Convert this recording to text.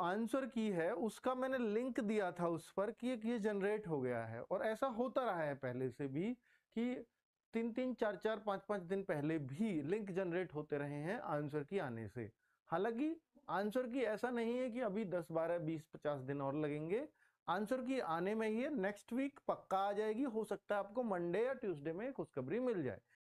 answer की है उसका मैंने लिंक दिया था उस पर कि ये जनरेट हो गया है और ऐसा होता रहा है पहले से भी कि तीन तीन चार चार पाँच पाँच दिन पहले भी लिंक जनरेट होते रहे हैं आंसर की आने से हालांकि आंसर की ऐसा नहीं है कि अभी दस बारह बीस पचास दिन और लगेंगे आंसर की आने में ही नेक्स्ट वीक पक्का आ जाएगी हो सकता है आपको मंडे या ट्यूसडे में खुशखबरी मिल जाए